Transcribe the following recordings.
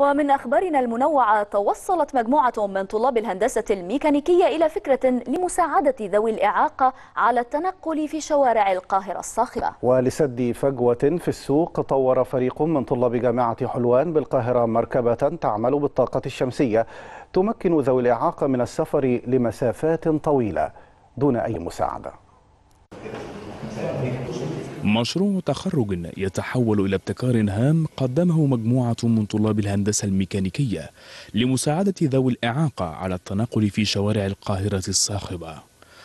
ومن أخبارنا المنوعة توصلت مجموعة من طلاب الهندسة الميكانيكية إلى فكرة لمساعدة ذوي الإعاقة على التنقل في شوارع القاهرة الصاخبة ولسد فجوة في السوق طور فريق من طلاب جامعة حلوان بالقاهرة مركبة تعمل بالطاقة الشمسية تمكن ذوي الإعاقة من السفر لمسافات طويلة دون أي مساعدة مشروع تخرج يتحول إلى ابتكار هام قدمه مجموعة من طلاب الهندسة الميكانيكية لمساعدة ذوي الإعاقة على التنقل في شوارع القاهرة الصاخبة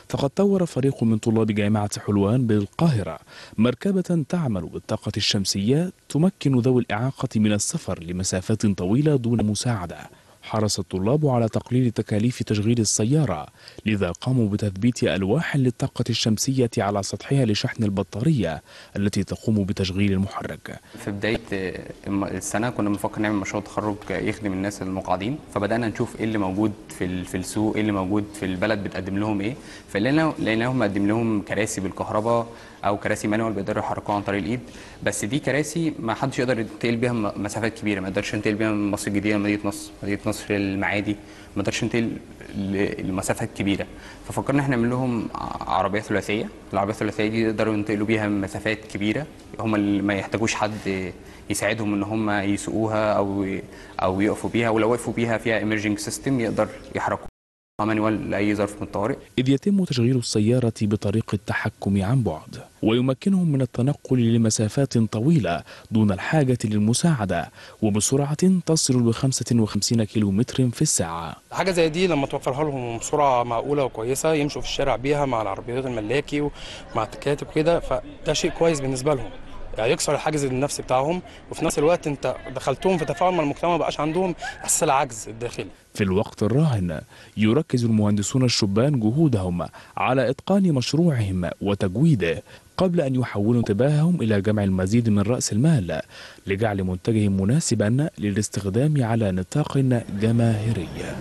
فقد طور فريق من طلاب جامعة حلوان بالقاهرة مركبة تعمل بالطاقة الشمسية تمكن ذوي الإعاقة من السفر لمسافات طويلة دون مساعدة حرص الطلاب على تقليل تكاليف تشغيل السيارة لذا قاموا بتثبيت ألواح للطاقة الشمسية على سطحها لشحن البطارية التي تقوم بتشغيل المحرك في بداية السنة كنا بنفكر نعمل مشروع تخرج يخدم الناس المقعدين فبدأنا نشوف إيه اللي موجود في, السوق إيه اللي موجود في البلد بتقدم لهم إيه فلقيناهم مقدم لهم كراسي بالكهرباء أو كراسي مانوال بيقدروا يحركوها عن طريق الإيد بس دي كراسي ما حدش يقدر ينتقل بيها مسافات كبيرة ما يقدرش ينتقل بيها من مصر الجديدة لمدينة نصر مدينة نصر مصر المعادي ما تقدرش تنتقل المسافه الكبيره ففكرنا احنا نعمل لهم عربيه ثلاثيه العربيه الثلاثيه دي يقدروا ينتقلوا بيها مسافات كبيره هم اللي ما يحتاجوش حد يساعدهم ان هم يسوقوها او او يقفوا بيها ولو وقفوا بيها فيها ايمرجنج سيستم يقدر يحركوا مانوال لأي ظرف من الطوارئ إذ يتم تشغيل السيارة بطريق التحكم عن بعد ويمكنهم من التنقل لمسافات طويلة دون الحاجة للمساعدة وبسرعة تصل ل 55 كيلومتر في الساعة حاجة زي دي لما توفرها لهم بسرعة معقولة وكويسة يمشوا في الشارع بيها مع العربيات الملاكي ومع التكاتب كده فده شيء كويس بالنسبة لهم يعني يكسر الحاجز النفسي بتاعهم وفي نفس الوقت انت دخلتهم في تفاعل مع المجتمع ما بقاش عندهم احساس العجز الداخلي في الوقت الراهن يركز المهندسون الشبان جهودهم على اتقان مشروعهم وتجويده قبل أن يحولوا انتباههم إلى جمع المزيد من رأس المال لجعل منتجهم مناسبا للاستخدام على نطاق جماهيري